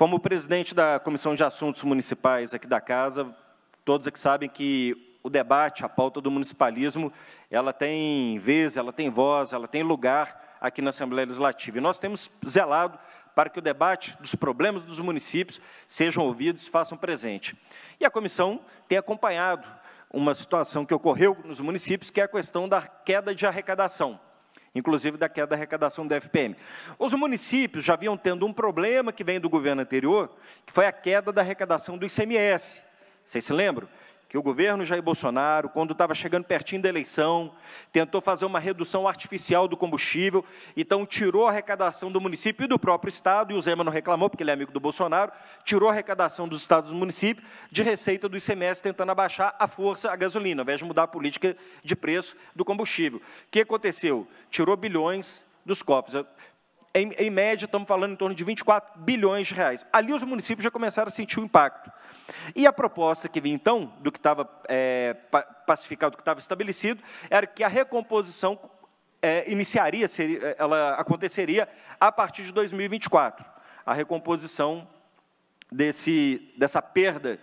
Como presidente da Comissão de Assuntos Municipais aqui da Casa, todos aqui sabem que o debate, a pauta do municipalismo, ela tem vez, ela tem voz, ela tem lugar aqui na Assembleia Legislativa. E nós temos zelado para que o debate dos problemas dos municípios sejam ouvidos e façam presente. E a comissão tem acompanhado uma situação que ocorreu nos municípios, que é a questão da queda de arrecadação inclusive da queda da arrecadação da FPM. Os municípios já vinham tendo um problema que vem do governo anterior, que foi a queda da arrecadação do ICMS. Vocês se lembram? que o governo Jair Bolsonaro, quando estava chegando pertinho da eleição, tentou fazer uma redução artificial do combustível, então tirou a arrecadação do município e do próprio Estado, e o Zema não reclamou, porque ele é amigo do Bolsonaro, tirou a arrecadação dos Estados e do município de receita do ICMS, tentando abaixar a força a gasolina, ao invés de mudar a política de preço do combustível. O que aconteceu? Tirou bilhões dos cofres em, em média, estamos falando em torno de 24 bilhões de reais. Ali os municípios já começaram a sentir o impacto. E a proposta que vinha, então, do que estava é, pacificado, do que estava estabelecido, era que a recomposição é, iniciaria, seria, é, ela aconteceria a partir de 2024. A recomposição desse, dessa perda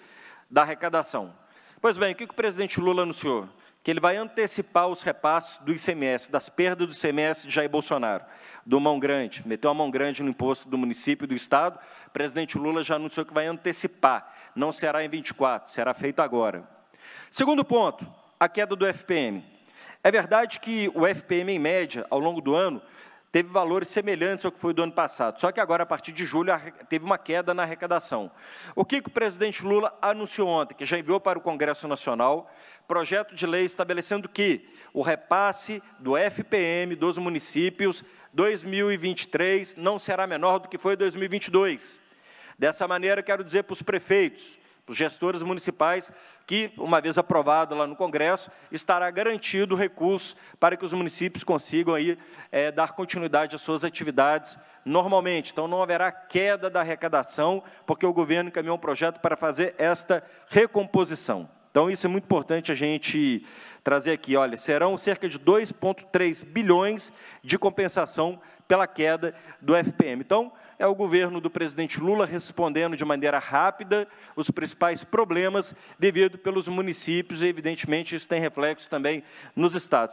da arrecadação. Pois bem, o que o presidente Lula anunciou? que ele vai antecipar os repasses do ICMS, das perdas do ICMS de Jair Bolsonaro, do mão grande, meteu a mão grande no imposto do município e do Estado, o presidente Lula já anunciou que vai antecipar, não será em 24, será feito agora. Segundo ponto, a queda do FPM. É verdade que o FPM, em média, ao longo do ano, teve valores semelhantes ao que foi do ano passado, só que agora, a partir de julho, teve uma queda na arrecadação. O que, que o presidente Lula anunciou ontem, que já enviou para o Congresso Nacional, projeto de lei estabelecendo que o repasse do FPM dos municípios 2023 não será menor do que foi 2022. Dessa maneira, quero dizer para os prefeitos, os gestores municipais, que, uma vez aprovado lá no Congresso, estará garantido o recurso para que os municípios consigam aí, é, dar continuidade às suas atividades normalmente. Então, não haverá queda da arrecadação, porque o governo encaminhou um projeto para fazer esta recomposição. Então, isso é muito importante a gente trazer aqui. Olha, serão cerca de 2,3 bilhões de compensação pela queda do FPM. Então, é o governo do presidente Lula respondendo de maneira rápida os principais problemas devido pelos municípios, e, evidentemente, isso tem reflexo também nos estados.